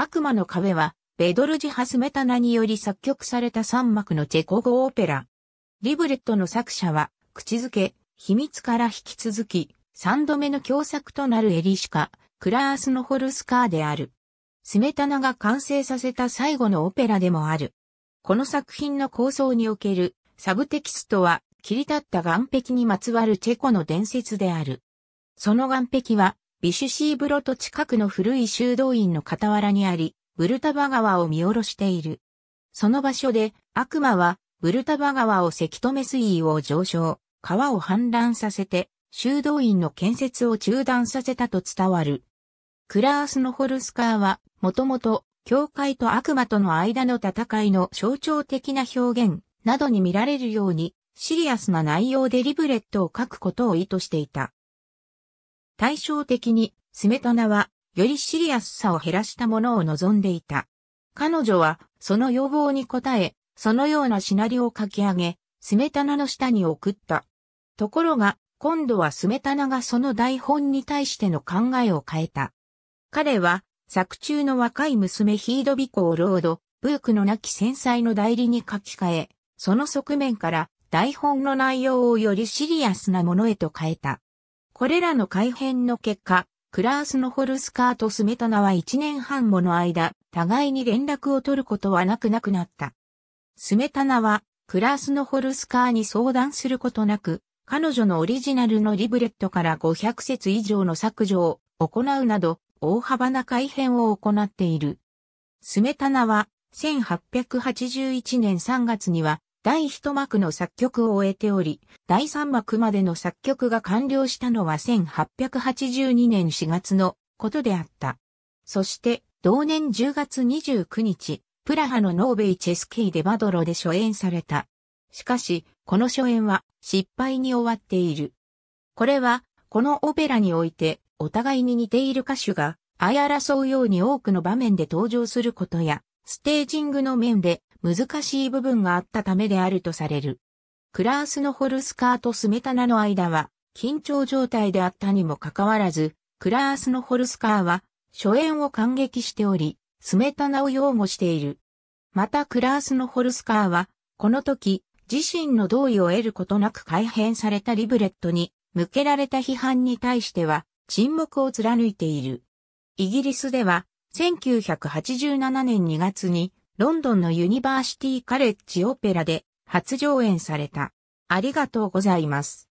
悪魔の壁は、ベドルジハスメタナにより作曲された三幕のチェコ語オペラ。リブレットの作者は、口づけ、秘密から引き続き、三度目の共作となるエリシカ、クラースのホルスカーである。スメタナが完成させた最後のオペラでもある。この作品の構想におけるサブテキストは切り立った岩壁にまつわるチェコの伝説である。その岩壁はビシュシーブロと近くの古い修道院の傍らにあり、ブルタバ川を見下ろしている。その場所で悪魔はブルタバ川をせき止め水位を上昇、川を氾濫させて修道院の建設を中断させたと伝わる。クラースのホルスカーはもともと教会と悪魔との間の戦いの象徴的な表現などに見られるようにシリアスな内容でリブレットを書くことを意図していた。対照的に、スメタナは、よりシリアスさを減らしたものを望んでいた。彼女は、その要望に応え、そのようなシナリオを書き上げ、スメタナの下に送った。ところが、今度はスメタナがその台本に対しての考えを変えた。彼は、作中の若い娘ヒードビコをロード、ブークの亡き戦災の代理に書き換え、その側面から台本の内容をよりシリアスなものへと変えた。これらの改変の結果、クラースのホルスカーとスメタナは1年半もの間、互いに連絡を取ることはなくなくなった。スメタナは、クラースのホルスカーに相談することなく、彼女のオリジナルのリブレットから500節以上の削除を行うなど、大幅な改変を行っている。スメタナは、1881年3月には、第1幕の作曲を終えており、第3幕までの作曲が完了したのは1882年4月のことであった。そして、同年10月29日、プラハのノーベイチェスケイ・でバドロで初演された。しかし、この初演は失敗に終わっている。これは、このオペラにおいて、お互いに似ている歌手が、相争うように多くの場面で登場することや、ステージングの面で難しい部分があったためであるとされる。クラースのホルスカーとスメタナの間は緊張状態であったにもかかわらず、クラースのホルスカーは初演を感激しており、スメタナを擁護している。またクラースのホルスカーは、この時、自身の同意を得ることなく改変されたリブレットに向けられた批判に対しては沈黙を貫いている。イギリスでは1987年2月にロンドンのユニバーシティカレッジオペラで初上演された。ありがとうございます。